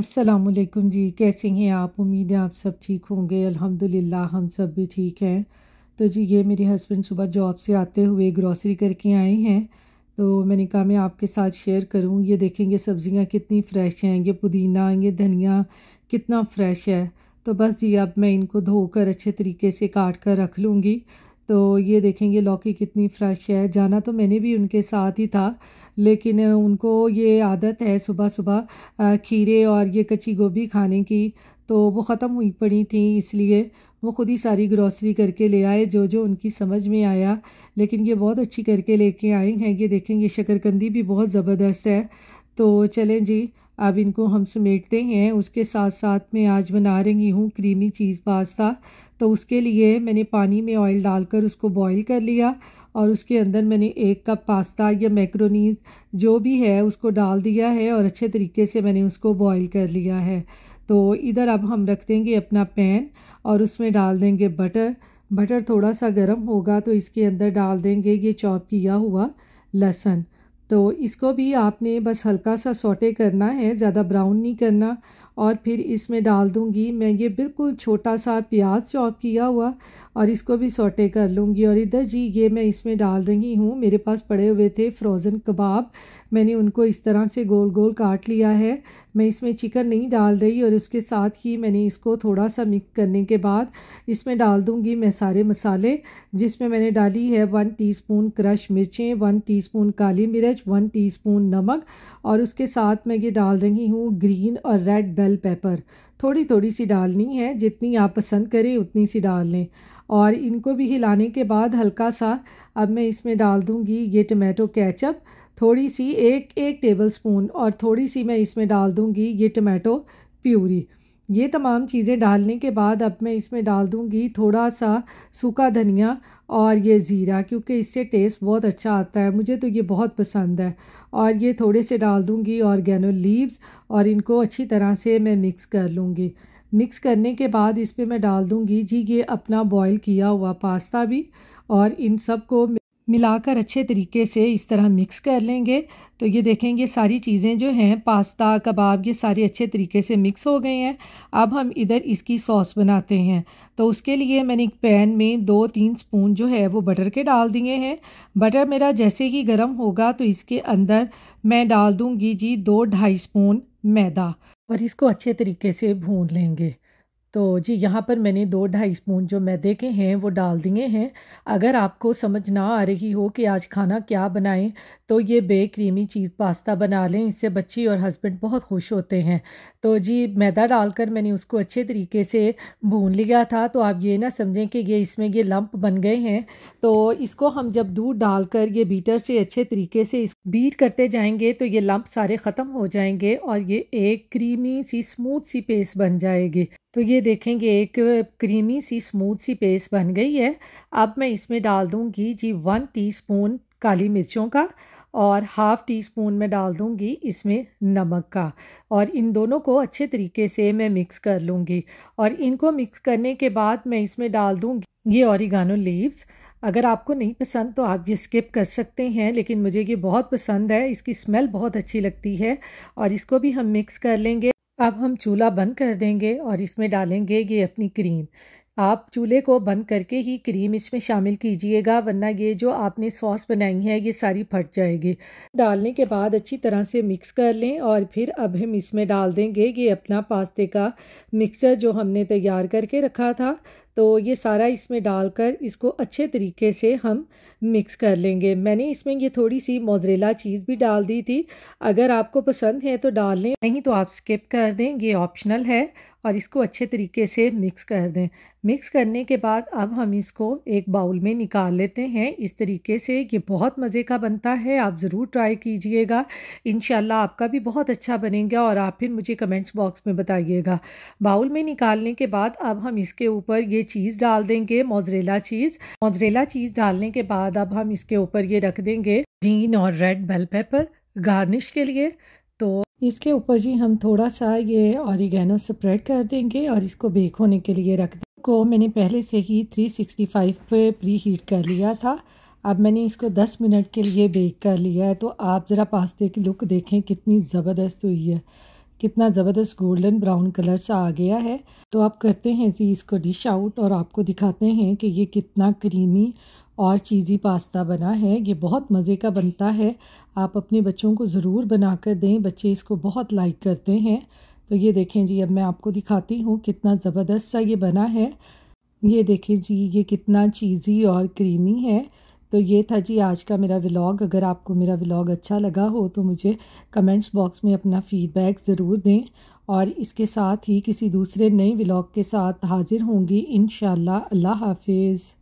असलकुम जी कैसे हैं आप उम्मीद है आप सब ठीक होंगे अल्हम्दुलिल्लाह हम सब भी ठीक हैं तो जी ये मेरे हस्बैंड सुबह जॉब से आते हुए ग्रॉसरी करके आए हैं तो मैंने कहा मैं आपके साथ शेयर करूं ये देखेंगे सब्ज़ियां कितनी फ़्रेश हैं ये पुदीना ये धनिया कितना फ़्रेश है तो बस जी अब मैं इनको धोकर अच्छे तरीके से काट कर रख लूँगी तो ये देखेंगे लौकी कितनी फ्रेश है जाना तो मैंने भी उनके साथ ही था लेकिन उनको ये आदत है सुबह सुबह खीरे और ये कच्ची गोभी खाने की तो वो ख़त्म हुई पड़ी थी इसलिए वो खुद ही सारी ग्रॉसरी करके ले आए जो जो उनकी समझ में आया लेकिन ये बहुत अच्छी करके लेके आए हैं ये देखेंगे शकरकंदी भी बहुत ज़बरदस्त है तो चलें जी अब इनको हम समेटते हैं उसके साथ साथ मैं आज बना रही हूँ क्रीमी चीज़ पास्ता तो उसके लिए मैंने पानी में ऑयल डालकर उसको बॉईल कर लिया और उसके अंदर मैंने एक कप पास्ता या मैक्रोनीज जो भी है उसको डाल दिया है और अच्छे तरीके से मैंने उसको बॉईल कर लिया है तो इधर अब हम रख देंगे अपना पैन और उसमें डाल देंगे बटर बटर थोड़ा सा गर्म होगा तो इसके अंदर डाल देंगे ये चॉप किया हुआ लहसन तो इसको भी आपने बस हल्का सा सोटे करना है ज़्यादा ब्राउन नहीं करना और फिर इसमें डाल दूँगी मैं ये बिल्कुल छोटा सा प्याज चॉप किया हुआ और इसको भी सोटे कर लूँगी और इधर जी ये मैं इसमें डाल रही हूँ मेरे पास पड़े हुए थे फ्रोज़न कबाब मैंने उनको इस तरह से गोल गोल काट लिया है मैं इसमें चिकन नहीं डाल रही और उसके साथ ही मैंने इसको थोड़ा सा मिक्स करने के बाद इसमें डाल दूँगी मैं सारे मसाले जिसमें मैंने डाली है वन स्पून क्रश मिर्चें वन स्पून काली मिर्च वन स्पून नमक और उसके साथ मैं ये डाल रही हूँ ग्रीन और रेड बेल बेल पेपर थोड़ी थोड़ी सी डालनी है जितनी आप पसंद करें उतनी सी डाल लें और इनको भी हिलाने के बाद हल्का सा अब मैं इसमें डाल दूँगी ये टमाटो कैचअप थोड़ी सी एक एक टेबल स्पून और थोड़ी सी मैं इसमें डाल दूँगी ये टमाटो प्यूरी ये तमाम चीज़ें डालने के बाद अब मैं इसमें डाल दूँगी थोड़ा सा सूखा धनिया और ये ज़ीरा क्योंकि इससे टेस्ट बहुत अच्छा आता है मुझे तो ये बहुत पसंद है और ये थोड़े से डाल दूँगी ऑर्गेनो लीव्स और इनको अच्छी तरह से मैं मिक्स कर लूँगी मिक्स करने के बाद इस पर मैं डाल दूँगी जी ये अपना बॉयल किया हुआ पास्ता भी और इन सब को मिलाकर अच्छे तरीके से इस तरह मिक्स कर लेंगे तो ये देखेंगे सारी चीज़ें जो हैं पास्ता कबाब ये सारे अच्छे तरीके से मिक्स हो गए हैं अब हम इधर इसकी सॉस बनाते हैं तो उसके लिए मैंने एक पैन में दो तीन स्पून जो है वो बटर के डाल दिए हैं बटर मेरा जैसे ही गर्म होगा तो इसके अंदर मैं डाल दूँगी जी दो ढाई स्पून मैदा और इसको अच्छे तरीके से भून लेंगे तो जी यहाँ पर मैंने दो ढाई स्पून जो मैदे के हैं वो डाल दिए हैं अगर आपको समझ ना आ रही हो कि आज खाना क्या बनाएं तो ये बे क्रीमी चीज़ पास्ता बना लें इससे बच्ची और हस्बैंड बहुत खुश होते हैं तो जी मैदा डालकर मैंने उसको अच्छे तरीके से भून लिया था तो आप ये ना समझें कि ये इसमें ये लंप बन गए हैं तो इसको हम जब दूध डालकर ये बीटर से अच्छे तरीके से बीट करते जाएँगे तो ये लम्प सारे ख़त्म हो जाएंगे और ये एक क्रीमी सी स्मूथ सी पेस्ट बन जाएगी तो ये देखेंगे एक क्रीमी सी स्मूथ सी पेस्ट बन गई है अब मैं इसमें डाल दूँगी जी वन टीस्पून काली मिर्चों का और हाफ़ टी स्पून में डाल दूँगी इसमें नमक का और इन दोनों को अच्छे तरीके से मैं मिक्स कर लूँगी और इनको मिक्स करने के बाद मैं इसमें डाल दूँगी ये औरिगानो लीव्स अगर आपको नहीं पसंद तो आप ये स्किप कर सकते हैं लेकिन मुझे ये बहुत पसंद है इसकी स्मेल बहुत अच्छी लगती है और इसको भी हम मिक्स कर लेंगे अब हम चूल्हा बंद कर देंगे और इसमें डालेंगे ये अपनी क्रीम आप चूल्हे को बंद करके ही क्रीम इसमें शामिल कीजिएगा वरना ये जो आपने सॉस बनाई है ये सारी फट जाएगी डालने के बाद अच्छी तरह से मिक्स कर लें और फिर अब हम इसमें डाल देंगे ये अपना पास्ते का मिक्सचर जो हमने तैयार करके रखा था तो ये सारा इसमें डालकर इसको अच्छे तरीके से हम मिक्स कर लेंगे मैंने इसमें ये थोड़ी सी मोजरेला चीज़ भी डाल दी थी अगर आपको पसंद है तो डाल लें नहीं तो आप स्किप कर दें ये ऑप्शनल है और इसको अच्छे तरीके से मिक्स कर दें मिक्स करने के बाद अब हम इसको एक बाउल में निकाल लेते हैं इस तरीके से ये बहुत मज़े का बनता है आप ज़रूर ट्राई कीजिएगा इन आपका भी बहुत अच्छा बनेगा और आप फिर मुझे कमेंट्स बॉक्स में बताइएगा बाउल में निकालने के बाद अब हम इसके ऊपर ये ये चीज़ डाल देंगे मोजरेला चीज़ मोजरेला चीज़ डालने के बाद अब हम इसके ऊपर ये रख देंगे ग्रीन और रेड बेल पेपर गार्निश के लिए तो इसके ऊपर जी हम थोड़ा सा ये ऑरिगेनो स्प्रेड कर देंगे और इसको बेक होने के लिए रख देंगे को मैंने पहले से ही 365 पे प्री हीट कर लिया था अब मैंने इसको 10 मिनट के लिए बेक कर लिया है तो आप ज़रा पास्ते की लुक देखें कितनी ज़बरदस्त हुई है कितना ज़बरदस्त गोल्डन ब्राउन कलर सा आ गया है तो आप करते हैं जी इसको डिश आउट और आपको दिखाते हैं कि ये कितना क्रीमी और चीज़ी पास्ता बना है ये बहुत मज़े का बनता है आप अपने बच्चों को ज़रूर बना कर दें बच्चे इसको बहुत लाइक करते हैं तो ये देखें जी अब मैं आपको दिखाती हूँ कितना ज़बरदस्त सा ये बना है ये देखें जी ये कितना चीज़ी और क्रीमी है तो ये था जी आज का मेरा व्लॉग अगर आपको मेरा व्लॉग अच्छा लगा हो तो मुझे कमेंट्स बॉक्स में अपना फ़ीडबैक ज़रूर दें और इसके साथ ही किसी दूसरे नए व्लॉग के साथ हाज़िर होंगी इन अल्लाह हाफिज़